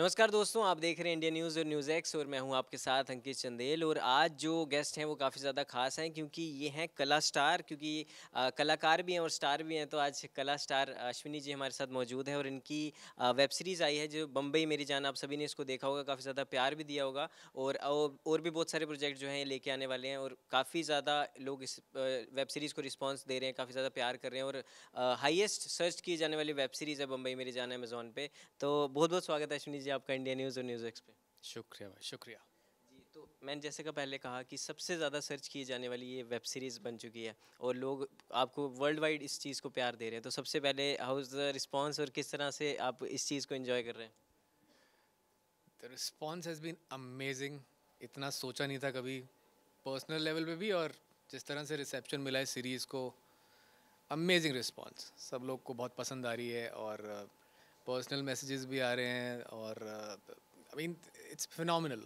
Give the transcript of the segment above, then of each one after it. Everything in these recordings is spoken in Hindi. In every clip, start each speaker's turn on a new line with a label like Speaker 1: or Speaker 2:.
Speaker 1: नमस्कार दोस्तों आप देख रहे हैं इंडिया न्यूज़ और न्यूज़ एक्स और मैं हूं आपके साथ अंकित चंदेल और आज जो गेस्ट हैं वो काफ़ी ज़्यादा खास हैं क्योंकि ये हैं कला स्टार क्योंकि आ, कलाकार भी हैं और स्टार भी हैं तो आज कला स्टार अश्विनी जी हमारे साथ मौजूद हैं और इनकी आ, वेब सीरीज़ आई है जो बम्बई मेरी जान आप सभी ने इसको देखा होगा काफ़ी ज़्यादा प्यार भी दिया होगा और और भी बहुत सारे प्रोजेक्ट जो हैं लेके आने वाले हैं और काफ़ी ज़्यादा लोग इस वेब सीरीज़ को रिस्पॉन्स दे रहे हैं काफ़ी ज़्यादा प्यार कर रहे हैं और हाइएस्ट सर्च की जाने वाली वेब सीरीज़ है बम्बई मेरी जान अमेजोन पर तो बहुत बहुत स्वागत है अश्विनी जी कीजिए आपका इंडिया न्यूज़ और न्यूज़
Speaker 2: एक्स पे शुक्रिया भाई शुक्रिया
Speaker 1: जी तो मैंने जैसे का पहले कहा कि सबसे ज़्यादा सर्च की जाने वाली ये वेब सीरीज़ बन चुकी है और लोग आपको वर्ल्ड वाइड इस चीज़ को प्यार दे रहे हैं तो सबसे पहले हाउ इज़ द रिस्पॉन्स और किस तरह से आप इस चीज़ को इन्जॉय कर रहे हैं the
Speaker 2: response has been amazing इतना सोचा नहीं था कभी पर्सनल लेवल पे भी और जिस तरह से रिसेप्शन मिला है सीरीज़ को अमेजिंग रिस्पॉन्स सब लोग को बहुत पसंद आ रही है और पर्सनल मैसेजेस भी आ रहे हैं और आई मीन इट्स फिनल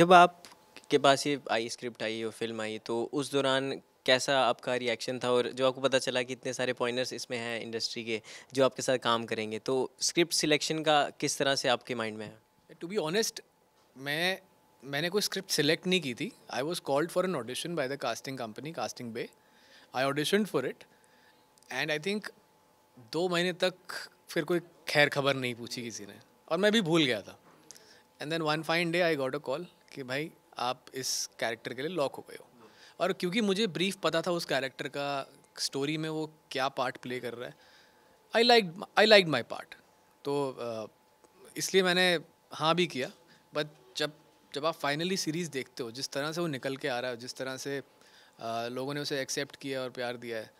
Speaker 2: जब आप
Speaker 1: के पास ये आई स्क्रिप्ट आई और फिल्म आई तो उस दौरान कैसा आपका रिएक्शन था और जो आपको पता चला कि इतने सारे पॉइंटर्स इसमें हैं इंडस्ट्री के जो आपके साथ काम करेंगे तो स्क्रिप्ट सिलेक्शन का किस तरह से आपके माइंड में है
Speaker 2: टू बी ऑनेस्ट मैं मैंने कोई स्क्रिप्ट सिलेक्ट नहीं की थी I was called for an audition by the casting company casting बे I audition for it and I think दो महीने तक फिर कोई खैर खबर नहीं पूछी किसी ने और मैं भी भूल गया था and then one fine day I got a call कि भाई आप इस कैरेक्टर के लिए लॉक हो गए हो और क्योंकि मुझे ब्रीफ पता था उस कैरेक्टर का स्टोरी में वो क्या पार्ट प्ले कर रहा है I like I like my part तो इसलिए मैंने हाँ भी किया बट जब जब आप फाइनली सीरीज़ देखते हो जिस तरह से वो निकल के आ रहा है जिस तरह से लोगों ने उसे एक्सेप्ट किया और प्यार दिया है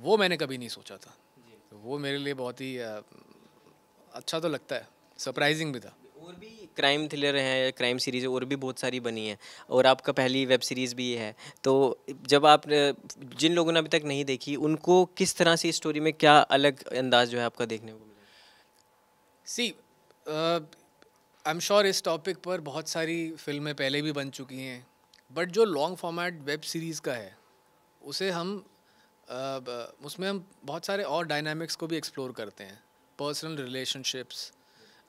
Speaker 2: वो मैंने कभी नहीं सोचा था तो वो मेरे लिए बहुत ही अच्छा तो लगता है सरप्राइजिंग भी था और
Speaker 1: भी क्राइम थ्रिलर हैं क्राइम सीरीज़ और भी बहुत सारी बनी हैं और आपका पहली वेब सीरीज़ भी है तो जब आप जिन लोगों ने अभी तक नहीं देखी उनको किस तरह से स्टोरी में क्या
Speaker 2: अलग अंदाज जो है आपका देखने को मिला सी आई एम श्योर इस टॉपिक पर बहुत सारी फिल्में पहले भी बन चुकी हैं बट जो लॉन्ग फॉर्मेट वेब सीरीज़ का है उसे हम उसमें हम बहुत सारे और डायनामिक्स को भी एक्सप्लोर करते हैं पर्सनल रिलेशनशिप्स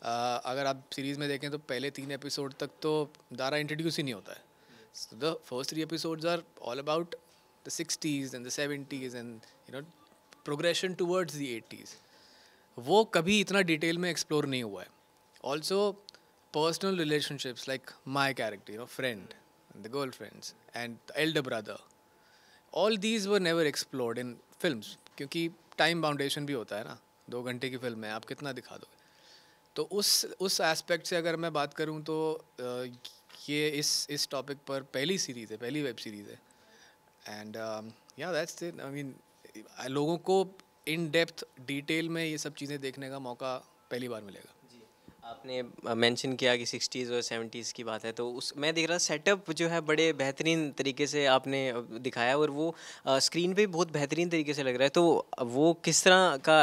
Speaker 2: अगर आप सीरीज़ में देखें तो पहले तीन एपिसोड तक तो दारा इंट्रोड्यूस ही नहीं होता है the first three episodes are all about the sixties and the seventies and you know progression towards the eighties वो कभी इतना डिटेल में एक्सप्लोर नहीं हुआ है also personal relationships like my character you know friend the girl friends and elder brother all these were never explored in film क्योंकि टाइम बाउंडेशन भी होता है ना दो घंटे की फिल्म है आप कितना दिखा दोगे तो उस उस एस्पेक्ट से अगर मैं बात करूँ तो ये इस इस टॉपिक पर पहली सीरीज़ है पहली वेब सीरीज़ है and yeah that's it I mean लोगों को इन डेप्थ डिटेल में ये सब चीज़ें देखने का मौका पहली बार मिलेगा आपने
Speaker 1: मेंशन किया कि 60s और 70s की बात है तो उस मैं देख रहा सेटअप जो है बड़े बेहतरीन तरीके से आपने दिखाया और वो स्क्रीन पे बहुत बेहतरीन तरीके से लग रहा है तो वो किस तरह का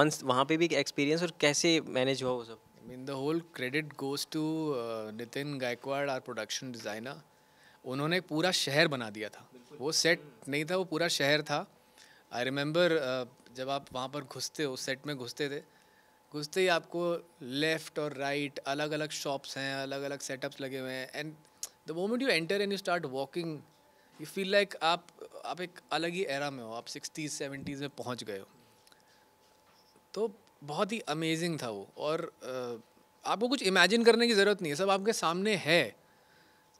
Speaker 1: ऑन वहाँ पे भी एक्सपीरियंस और कैसे मैनेज हुआ वो सब
Speaker 2: in the whole credit goes to Nitin Gaikwad our production designer उन्होंने पूरा शहर बना दिया था वो सेट नहीं था वो पूरा शहर था आई रिमेंबर uh, जब आप वहाँ पर घुसते उस सेट में घुसते थे घुसते ही आपको लेफ़्ट और राइट अलग अलग शॉप्स हैं अलग अलग सेटअप्स लगे हुए हैं and the moment you enter and you start walking you feel like आप आप एक अलग ही एरा में हो आप सिक्सटीज़ सेवेंटीज़ में पहुंच गए हो तो बहुत ही अमेजिंग था वो और uh, आपको कुछ इमेजिन करने की ज़रूरत नहीं है सब आपके सामने है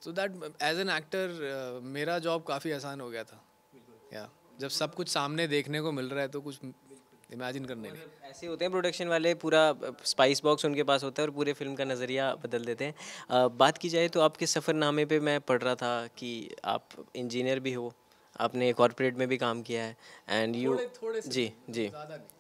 Speaker 2: so that as an actor मेरा जॉब काफ़ी आसान हो गया था या yeah. जब सब कुछ सामने देखने को मिल रहा है तो कुछ इमेजिन करने में
Speaker 1: ऐसे होते हैं प्रोडक्शन वाले पूरा स्पाइस बॉक्स उनके पास होता है और पूरे फिल्म का नज़रिया बदल देते हैं आ, बात की जाए तो आपके सफ़रनामे पे मैं पढ़ रहा था कि आप इंजीनियर भी हो आपने कॉरपोरेट में भी काम किया है एंड यू जी जी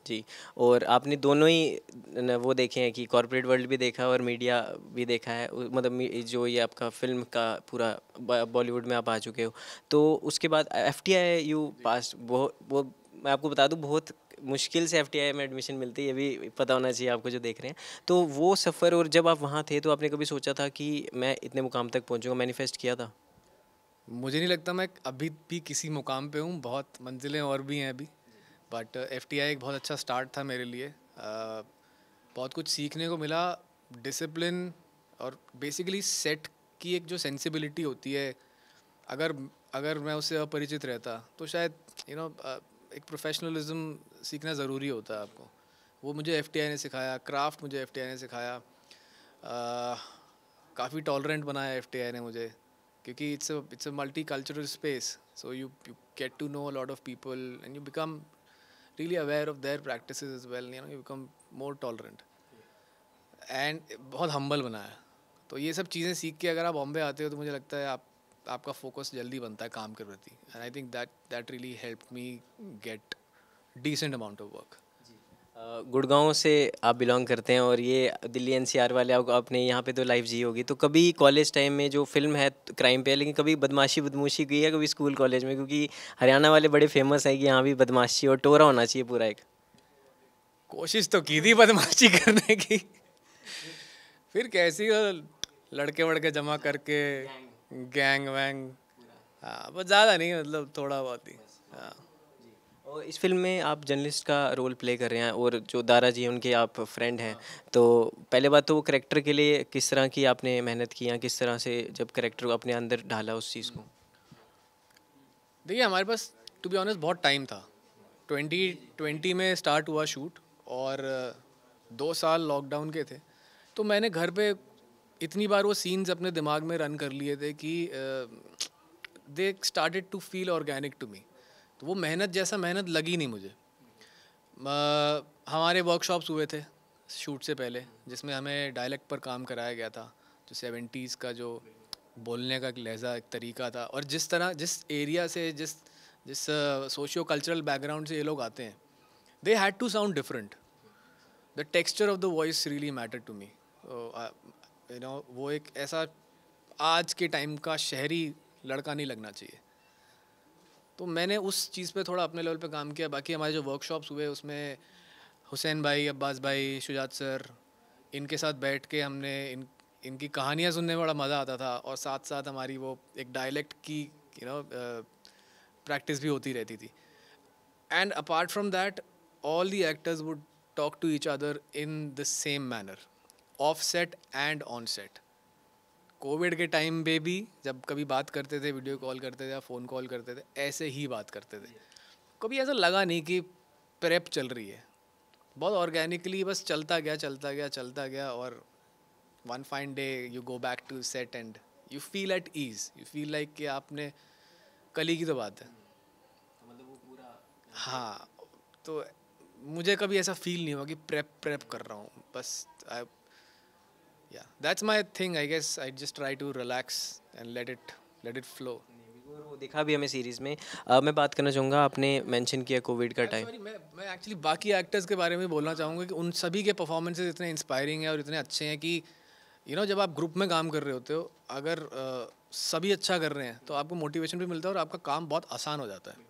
Speaker 1: जी और आपने दोनों ही वो देखे हैं कि कॉरपोरेट वर्ल्ड भी देखा और मीडिया भी देखा है मतलब जो ये आपका फिल्म का पूरा बॉलीवुड में आप आ चुके हो तो उसके बाद एफ टी आई यू पास वो वो मैं आपको बता दूँ बहुत मुश्किल से एफ में एडमिशन मिलती है ये भी पता होना चाहिए आपको जो देख रहे हैं तो वो सफ़र और जब आप वहाँ थे तो आपने कभी सोचा था कि मैं इतने मुकाम तक पहुँचूँगा मैनिफेस्ट किया था मुझे नहीं लगता मैं
Speaker 2: अभी भी किसी मुकाम पे हूँ बहुत मंजिलें और भी हैं अभी बट एफ एक बहुत अच्छा स्टार्ट था मेरे लिए बहुत कुछ सीखने को मिला डिसिप्लिन और बेसिकली सेट की एक जो सेंसिबिलिटी होती है अगर अगर मैं उससे अपरिचित रहता तो शायद यू you नो know, एक प्रोफेशनलिज्म सीखना ज़रूरी होता है आपको वो मुझे एफ ने सिखाया क्राफ्ट मुझे एफ ने सिखाया काफ़ी टॉलरेंट बनाया एफ ने मुझे क्योंकि it's it's a multi cultural space so you you get to know lot of people and you become really aware of their practice is well you become more tolerant and बहुत हम्बल बनाया तो ये सब चीज़ें सीख के अगर आप बॉम्बे आते हो तो मुझे लगता है आप आपका फोकस जल्दी बनता है काम के प्रति and I think that that really help me get decent amount of work
Speaker 1: Gurgaon से आप बिलोंग करते हैं और ये दिल्ली एनसीआर वाले आप, आपने यहाँ पे तो लाइफ जी होगी तो कभी कॉलेज टाइम में जो फिल्म है तो क्राइम पे लेकिन कभी बदमाशी बदमाशी की है कभी स्कूल कॉलेज में क्योंकि हरियाणा वाले बड़े फेमस हैं कि यहाँ भी बदमाशी और टोरा होना चाहिए पूरा एक
Speaker 2: कोशिश तो की थी बदमाशी करने की फिर कैसी लड़के वड़के जमा करके गैंग वैंग हाँ बस ज़्यादा नहीं मतलब थोड़ा बहुत ही हाँ
Speaker 1: और इस फिल्म में आप जर्नलिस्ट का रोल प्ले कर रहे हैं और जो दारा जी उनके आप फ्रेंड हैं तो पहले बात तो वो करेक्टर के लिए किस तरह की आपने मेहनत की या किस तरह से जब करेक्टर अपने अंदर ढाला उस चीज़ को
Speaker 2: देखिए हमारे पास टू बी ऑनेस्ट बहुत टाइम था ट्वेंटी ट्वेंटी में स्टार्ट हुआ शूट और दो साल लॉकडाउन के थे तो मैंने घर पे इतनी बार वो सीन्स अपने दिमाग में रन कर लिए थे कि they started to feel organic to me तो वो मेहनत जैसा मेहनत लगी नहीं मुझे आ, हमारे वर्कशॉप्स हुए थे शूट से पहले जिसमें हमें डायलेक्ट पर काम कराया गया था जो सेवेंटीज़ का जो बोलने का एक लहजा एक तरीका था और जिस तरह जिस एरिया से जिस जिस सोशियो कल्चरल बैकग्राउंड से ये लोग आते हैं they had to sound different the texture of the voice really matter to me you know वो एक ऐसा आज के टाइम का शहरी लड़का नहीं लगना चाहिए तो मैंने उस चीज़ पे थोड़ा अपने लेवल पे काम किया बाकी हमारे जो वर्कशॉप्स हुए उसमें हुसैन भाई अब्बास भाई शुजात सर इनके साथ बैठ के हमने इन इनकी कहानियाँ सुनने में बड़ा मज़ा आता था और साथ साथ हमारी वो एक डायलेक्ट की यू नो प्रैक्टिस भी होती रहती थी and apart from that all the actors would talk to each other in the same manner of set and on set Covid के टाइम पे भी जब कभी बात करते थे वीडियो कॉल करते थे या फ़ोन कॉल करते थे ऐसे ही बात करते थे कभी ऐसा लगा नहीं कि प्रेप चल रही है बहुत ऑर्गेनिकली बस चलता गया चलता गया चलता गया और one fine day you go back to set and you feel at ease you feel like कि आपने कली की तो बात है हाँ तो मुझे कभी ऐसा फील नहीं हुआ कि प्रेप प्रेप कर रहा हूँ बस आई yeah that's my thing i guess i just try to relax and let it let it flow वो देखा भी हमें सीरीज़ में
Speaker 1: आ, मैं बात करना चाहूँगा आपने मेंशन किया कोविड का टाइम
Speaker 2: मैं मैं एक्चुअली बाकी एक्टर्स के बारे में बोलना चाहूँगा कि उन सभी के परफॉर्मेंसेज इतने इंस्पायरिंग हैं और इतने अच्छे हैं कि यू you नो know, जब आप ग्रुप में काम कर रहे होते हो अगर आ, सभी अच्छा कर रहे हैं तो आपको मोटिवेशन भी मिलता है और आपका काम बहुत आसान हो जाता है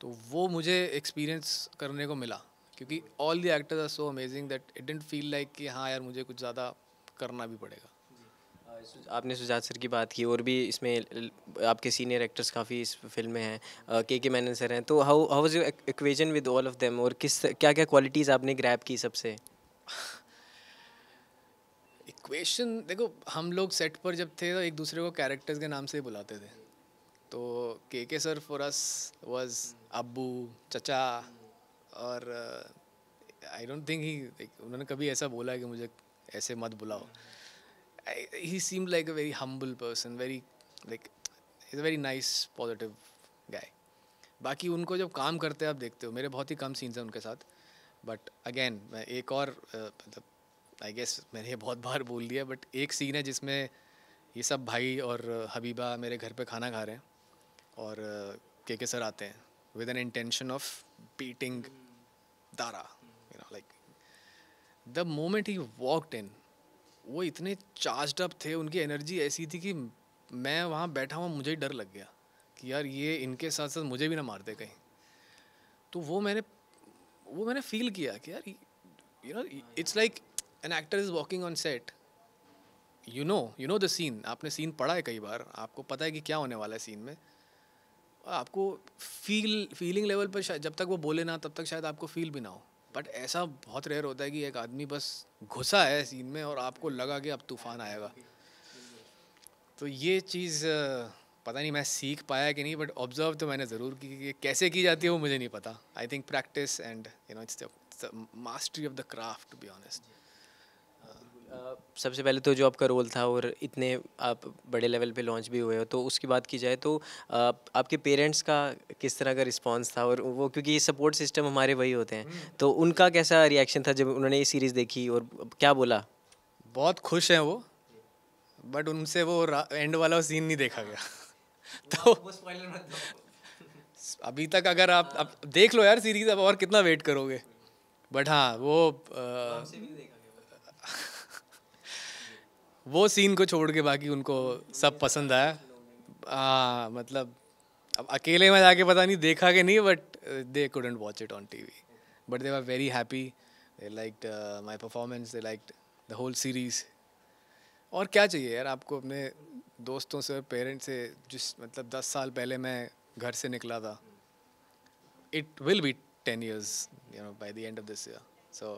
Speaker 2: तो वो मुझे एक्सपीरियंस करने को मिला क्योंकि all the actors are so amazing that it didn't feel like कि हाँ यार मुझे कुछ ज़्यादा करना भी पड़ेगा
Speaker 1: आपने सुजात सर की बात की और भी इसमें आपके सीनियर एक्टर्स काफ़ी इस फिल्म में हैं के के मैनन सर हैं तो how how is your equation with all of them और किस क्या क्या क्वालिटीज़ आपने ग्रैप की सबसे
Speaker 2: इक्वेशन देखो हम लोग सेट पर जब थे तो एक दूसरे को कैरेक्टर्स के नाम से ही बुलाते थे तो K K sir for us was Abu चचा और आई डोंट थिंक ही उन्होंने कभी ऐसा बोला कि मुझे ऐसे मत बुलाओ he seem like a very humble person very like is a very nice positive guy बाकी उनको जब काम करते हैं आप देखते हो मेरे बहुत ही कम सीन्स हैं उनके साथ बट अगेन मैं एक और मतलब आई गेस मैंने ये बहुत बार बोल दिया बट एक सीन है जिसमें ये सब भाई और हबीबा मेरे घर पे खाना खा रहे हैं और के के सर आते हैं with an intention of beating Dara the moment he walked in वो इतने चार्जडअप अप थे उनकी एनर्जी ऐसी थी कि मैं वहाँ बैठा हुआ मुझे ही डर लग गया कि यार ये इनके साथ साथ मुझे भी ना मार दे कहीं तो वो मैंने वो मैंने फील किया कि यार you know it's like an actor is walking on set you know you know the scene आपने सीन पढ़ा है कई बार आपको पता है कि क्या होने वाला है सीन में आपको फील फीलिंग लेवल पर शायद जब तक वो बोले ना तब तक शायद आपको फील भी ना हो बट ऐसा बहुत रेयर होता है कि एक आदमी बस घुसा है सीन में और आपको लगा कि अब तूफान आएगा तो ये चीज़ पता नहीं मैं सीख पाया कि नहीं बट ऑब्जर्व तो मैंने ज़रूर की कि कैसे की जाती है वो मुझे नहीं पता I think practice and you know it's mastery of the craft to be honest
Speaker 1: सबसे पहले तो जो आपका रोल था और इतने आप बड़े लेवल पे लॉन्च भी हुए हो तो उसकी बात की जाए तो आप, आपके पेरेंट्स का किस तरह का रिस्पांस था और वो क्योंकि ये सपोर्ट सिस्टम हमारे वही होते हैं हम्म। तो उनका कैसा रिएक्शन था जब उन्होंने ये सीरीज़ देखी और क्या बोला
Speaker 2: बहुत खुश हैं वो बट उनसे वो एंड वाला वो सीन नहीं देखा गया तो अभी तक अगर आप, आप देख लो यार सीरीज़ अब और कितना वेट करोगे बट हाँ वो आ, वो सीन को छोड़ के बाकी उनको सब पसंद आया हाँ मतलब अब अकेले में जाके पता नहीं देखा कि नहीं but they couldn't watch it on T V but they are very happy they like my performance they like the whole series और क्या चाहिए यार आपको अपने दोस्तों से पेरेंट्स से जिस मतलब दस साल पहले मैं घर से निकला था it will be ten years you know by the end of this year so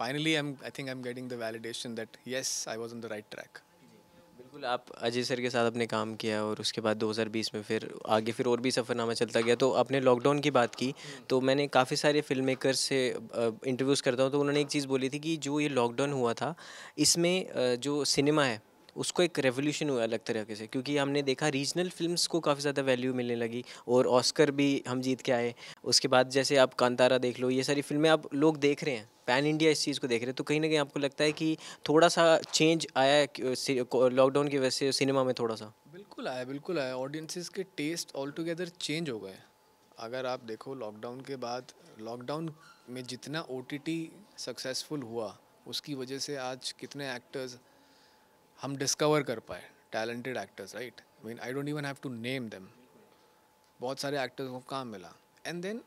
Speaker 2: finally I i think i'm getting the validation that yes i was on the right track track बिल्कुल
Speaker 1: आप अजय सर के साथ अपने काम किया और उसके बाद 2020 में फिर आगे फिर और भी सफ़रनामा चलता गया तो आपने लॉकडाउन की बात की तो मैंने काफ़ी सारे फिल्म मेकर से इंटरव्यूज़ करता हूँ तो उन्होंने एक चीज़ बोली थी कि जो ये लॉकडाउन हुआ था इसमें जो सिनेमा है उसको एक रेवोल्यूशन हुआ अलग तरीके से क्योंकि हमने देखा रीजनल फिल्म्स को काफ़ी ज़्यादा वैल्यू मिलने लगी और ऑस्कर भी हम जीत के आए उसके बाद जैसे आप कांतारा देख लो ये सारी फिल्में आप लोग देख रहे हैं पैन इंडिया इस चीज़ को देख रहे हैं तो कहीं ना कहीं आपको लगता है कि थोड़ा सा चेंज आया है लॉकडाउन की वजह से सिनेमा में थोड़ा सा
Speaker 2: बिल्कुल आया बिल्कुल आया ऑडियंसिस के टेस्ट ऑल टुगेदर चेंज हो गए अगर आप देखो लॉकडाउन के बाद लॉकडाउन में जितना ओ सक्सेसफुल हुआ उसकी वजह से आज कितने एक्टर्स हम डिस्कवर कर पाए talented actors right mean I don't even have to name them बहुत सारे एक्टर्स को काम मिला and then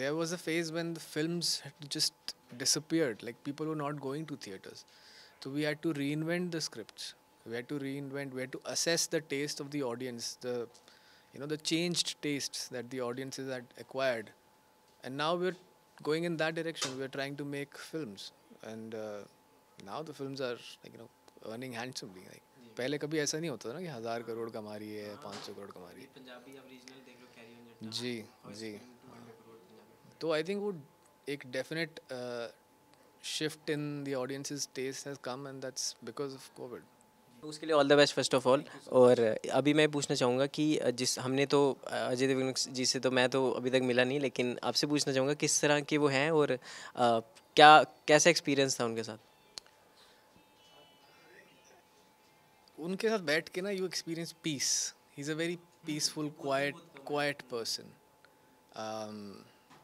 Speaker 2: there was a phase when the film just disappeared like people वो नॉट गोइंग टू थिएटर्स तो we had to reinvent the script we had to reinvent we had to assess the taste of the audience the you know the changed taste that the audience is at acquired and now we are going in that direction we are trying to make film and now the film are like you know earning handsomely like पहले कभी ऐसा नहीं होता था ना कि हज़ार करोड़ कमा रही है हाँ, पाँच सौ करोड़ कमा रही
Speaker 1: है
Speaker 2: जी जी तो आई थिंक वो एक definite shift in the audience's taste has come and that's because of Covid
Speaker 1: उसके लिए all the best first of all और uh, अभी मैं पूछना चाहूँगा कि uh, जिस हमने तो uh, अजय देवगन जी से तो मैं तो अभी तक मिला नहीं लेकिन आपसे पूछना चाहूँगा किस तरह के वो हैं और आ, क्या कैसा एक्सपीरियंस था उनके साथ
Speaker 2: उनके साथ बैठ के ना you experience peace he is a very peaceful quiet quiet person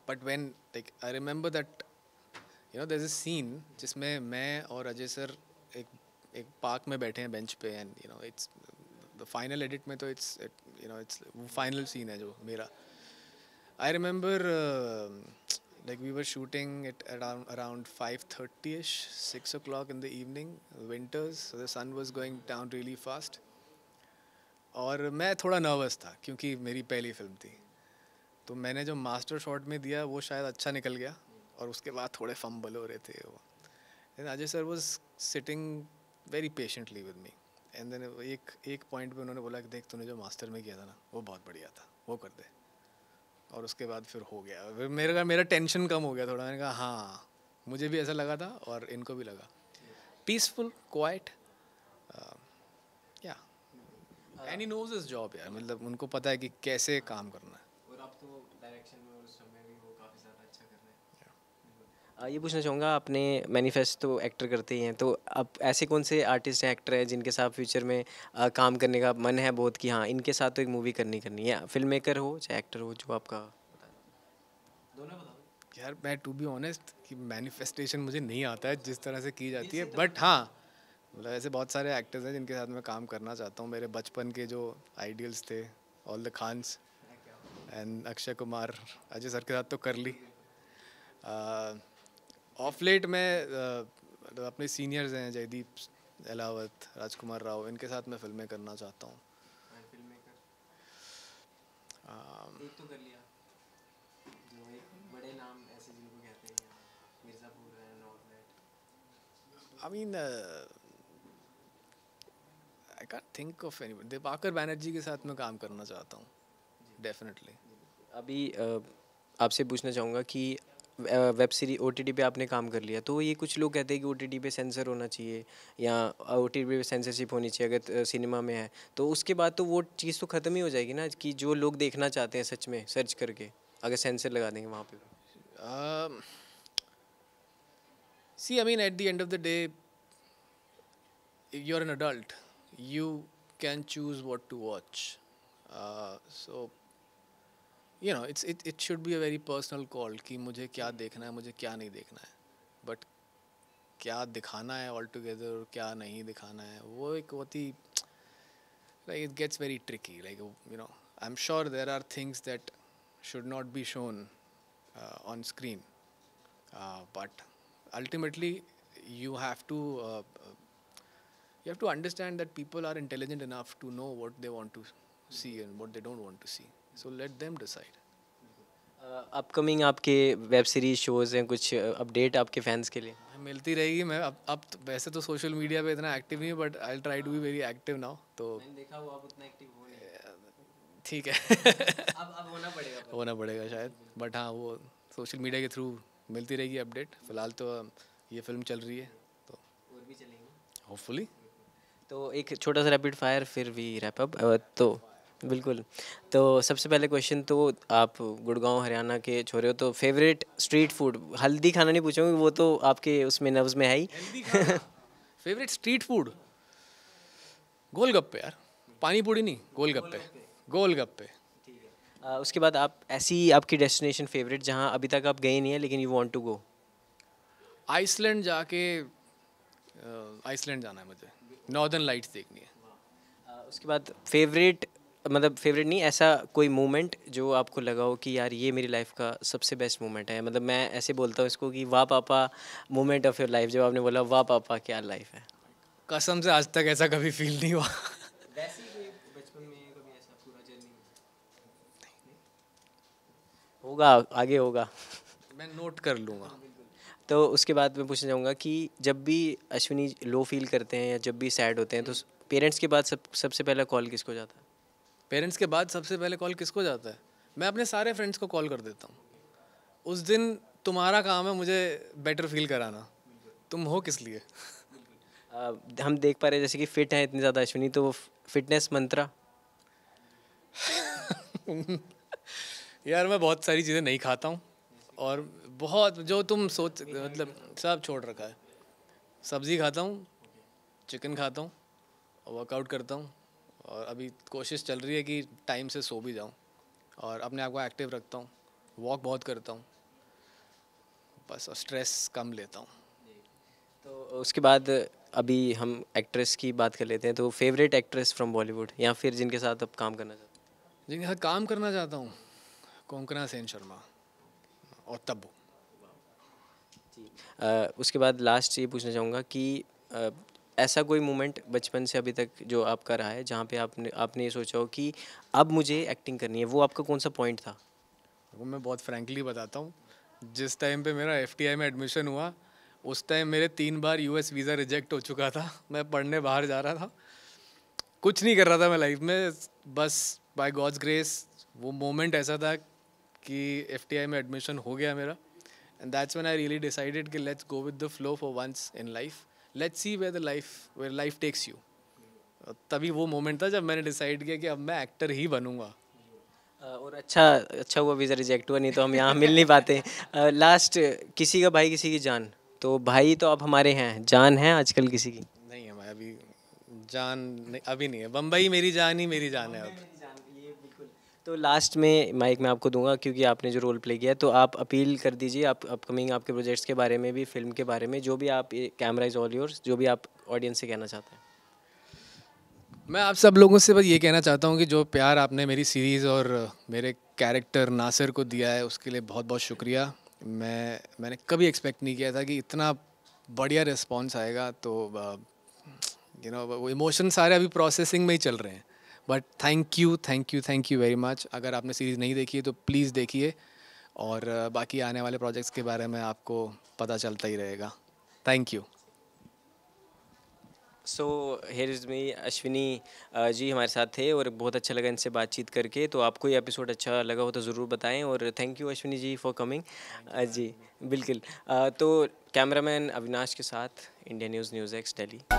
Speaker 2: but when like I remember that you know there is a scene जिसमें मैं और अजय सर एक एक पार्क में बैठे हैं बेंच पे and you know it's the final edit में तो इट्स यू नो इट्स वो फाइनल सीन है जो मेरा I remember uh, like we were shooting it around around 5:30ish, 6 o'clock in the evening, winters, so the sun was going down really fast. और मैं थोड़ा नर्वस था क्योंकि मेरी पहली फिल्म थी तो मैंने जो मास्टर शॉट में दिया वो शायद अच्छा निकल गया और उसके बाद थोड़े फम्बल हो रहे थे वो and Ajay sir was sitting very patiently with me and then एक एक पॉइंट पे उन्होंने बोला कि देख तूने जो मास्टर में किया था ना वो बहुत बढ़िया था वो कर दे और उसके बाद फिर हो गया मेरे का मेरा टेंशन कम हो गया थोड़ा मैंने कहा हाँ मुझे भी ऐसा लगा था और इनको भी लगा पीसफुल क्वाइट या एनी नोज इज जॉब यार मतलब उनको पता है कि कैसे काम करना
Speaker 1: है और आप तो डायरेक्शन में ये पूछना चाहूँगा आपने मैनिफेस्ट तो एक्टर करते ही हैं तो अब ऐसे कौन से आर्टिस्ट हैं एक्टर हैं जिनके साथ फ्यूचर में आ, काम करने का मन है बहुत कि हाँ इनके साथ तो एक मूवी करनी करनी है फिल्म मेकर हो चाहे एक्टर हो जो आपका
Speaker 2: दोनों यार मैं टू बी ऑनेस्ट कि मैनिफेस्टेशन मुझे नहीं आता है जिस तरह से की जाती है बट हाँ मतलब ऐसे बहुत सारे एक्टर्स हैं जिनके साथ मैं काम करना चाहता हूँ मेरे बचपन के जो आइडियल्स थे all the Khans and Akshay Kumar Ajay sir के साथ तो कर ली ऑफ लेट मैं मतलब अपने सीनियर्स हैं जयदीप अलावत राजकुमार राव इनके साथ मैं फिल्में करना चाहता हूँ um, तो I mean I can think of any Dibakar Banerjee के साथ मैं काम करना चाहता हूँ डेफिनेटली
Speaker 1: अभी आपसे पूछना चाहूँगा कि वेब सीरीज ओ टी पे आपने काम कर लिया तो ये कुछ लोग कहते हैं कि ओ टी पे सेंसर होना चाहिए या ओ टी पे सेंसरशिप होनी चाहिए अगर सिनेमा में है तो उसके बाद तो वो चीज़ तो ख़त्म ही हो जाएगी ना कि जो लोग देखना चाहते हैं सच में सर्च करके अगर सेंसर लगा देंगे वहाँ
Speaker 2: पर see I mean at the end of the day you are an adult you can choose what to watch so you know it's it it should be a very personal call कि मुझे क्या देखना है मुझे क्या नहीं देखना है बट क्या दिखाना है ऑल टुगेदर और क्या नहीं दिखाना है वो एक बहुत ही like it gets very tricky like you know I M sure there are things that should not be shown on screen but ultimately you have to uh, you have to understand that people are intelligent enough to know what they want to see and what they don't want to see so let them decide
Speaker 1: upcoming आपके वेब सीरीज शोज़ हैं कुछ अपडेट uh, आपके फैंस के लिए
Speaker 2: मिलती रहेगी मैं अब अब तो वैसे तो सोशल मीडिया पे इतना एक्टिव नहीं हूँ but I try to be very active now तो
Speaker 1: देखा हुआ आप उतना एक्टिव
Speaker 2: ठीक है अब अब होना पड़ेगा होना पड़ेगा शायद बट हाँ वो सोशल मीडिया के थ्रू मिलती रहेगी अपडेट फिलहाल तो uh, ये फिल्म चल रही है तो
Speaker 1: और भी चलेंगे
Speaker 2: होपफुली तो एक छोटा सा
Speaker 1: रैपिड फायर फिर भी रैपअप uh, तो बिल्कुल तो सबसे पहले क्वेश्चन तो आप गुड़गांव हरियाणा के छोरे हो तो फेवरेट स्ट्रीट फूड हल्दी खाना नहीं पूछूंगी वो तो आपके उसमें नव्स में है ही
Speaker 2: फेवरेट स्ट्रीट फूड गोलगप्पे यार पानी पूरी नहीं गोलगप्पे
Speaker 1: गोलगप्पे उसके बाद आप ऐसी आपकी डेस्टिनेशन फेवरेट जहाँ अभी तक आप गए नहीं है लेकिन you want to go
Speaker 2: Iceland जाके आइसलैंड जाना है मुझे नॉर्दर्न लाइट्स देखनी है उसके बाद
Speaker 1: फेवरेट मतलब फेवरेट नहीं ऐसा कोई मोमेंट जो आपको लगा हो कि यार ये मेरी लाइफ का सबसे बेस्ट मोमेंट है मतलब मैं ऐसे बोलता हूँ इसको कि वाह पापा मोमेंट ऑफ योर लाइफ जब आपने बोला वाह पापा क्या लाइफ है
Speaker 2: कसम से आज तक ऐसा कभी फील नहीं हुआ होगा आगे होगा मैं नोट कर लूँगा हाँ,
Speaker 1: तो उसके बाद मैं पूछना चाहूँगा कि जब भी अश्विनी लो फील करते हैं या जब भी सैड होते हैं तो पेरेंट्स हम्म। के बाद सब सबसे पहला कॉल किसको जाता है
Speaker 2: पेरेंट्स के बाद सबसे पहले कॉल किसको जाता है मैं अपने सारे फ्रेंड्स को कॉल कर देता हूँ उस दिन तुम्हारा काम है मुझे बेटर फील कराना तुम हो किस लिए
Speaker 1: हम देख पा रहे जैसे कि फिट हैं इतनी ज़्यादा अश्विनी तो वो फिटनेस मंत्रा
Speaker 2: यार मैं बहुत सारी चीज़ें नहीं खाता हूँ और बहुत जो तुम सोच मतलब सब छोड़ रखा है सब्ज़ी खाता हूँ चिकन खाता हूँ वर्कआउट करता हूँ और अभी कोशिश चल रही है कि टाइम से सो भी जाऊँ और अपने आप को एक्टिव रखता हूँ वॉक बहुत करता हूँ बस और स्ट्रेस कम लेता हूँ
Speaker 1: तो उसके बाद अभी हम एक्ट्रेस की बात कर लेते हैं तो फेवरेट एक्ट्रेस फ्रॉम बॉलीवुड या फिर जिनके साथ अब काम करना चाहते
Speaker 2: हैं जिनके साथ काम करना चाहता हूँ कोंकणा सेन शर्मा और तब्बू
Speaker 1: जी उसके बाद लास्ट ये पूछना चाहूँगा कि ऐसा कोई मोमेंट बचपन से अभी तक जो आपका रहा है जहाँ पे आपने आपने ये सोचा हो कि अब मुझे एक्टिंग करनी है वो आपका कौन सा पॉइंट था
Speaker 2: वो मैं बहुत फ्रेंकली बताता हूँ जिस टाइम पे मेरा एफ में एडमिशन हुआ उस टाइम मेरे तीन बार यू वीज़ा रिजेक्ट हो चुका था मैं पढ़ने बाहर जा रहा था कुछ नहीं कर रहा था मैं लाइफ में बस बाय गॉड्स ग्रेस वो मोमेंट ऐसा था कि एफ में एडमिशन हो गया मेरा and that's one I really decided कि let's go with the flow for once in life let see way the life way life takes you तभी वो मोमेंट था जब मैंने डिसाइड किया कि अब मैं एक्टर ही बनूंगा
Speaker 1: और अच्छा अच्छा हुआ वीज़ा रिजेक्ट हुआ नहीं तो हम यहाँ मिल नहीं पाते लास्ट किसी का भाई किसी की जान तो भाई तो अब हमारे हैं जान है आजकल किसी की नहीं हमारे
Speaker 2: अभी जान नहीं अभी नहीं है बम्बई मेरी जान ही मेरी जान है अब
Speaker 1: तो लास्ट में माइक मैं आपको दूंगा क्योंकि आपने जो रोल प्ले किया तो आप अपील कर दीजिए आप अपकमिंग आपके प्रोजेक्ट्स के बारे में भी फिल्म के बारे में जो भी आप कैमरा इज़ ऑल योर्स जो भी आप ऑडियंस से कहना चाहते हैं
Speaker 2: मैं आप सब लोगों से बस ये कहना चाहता हूँ कि जो प्यार आपने मेरी सीरीज़ और मेरे कैरेक्टर नासिर को दिया है उसके लिए बहुत बहुत शुक्रिया मैं मैंने कभी एक्सपेक्ट नहीं किया था कि इतना बढ़िया रिस्पॉन्स आएगा तो यू uh, नो वो इमोशन सारे अभी प्रोसेसिंग में ही चल रहे हैं but thank you thank you thank you very much अगर आपने सीरीज़ नहीं देखी है तो प्लीज़ देखिए और बाकी आने वाले प्रोजेक्ट्स के बारे में आपको पता चलता ही रहेगा thank you
Speaker 1: so here is me Ashwini ji हमारे साथ थे और बहुत अच्छा लगा इनसे बातचीत करके तो आपको ये एपिसोड अच्छा लगा हो तो ज़रूर बताएं और thank you Ashwini ji for coming जी बिल्कुल तो तो कैमरामैन अविनाश के साथ India News News X daily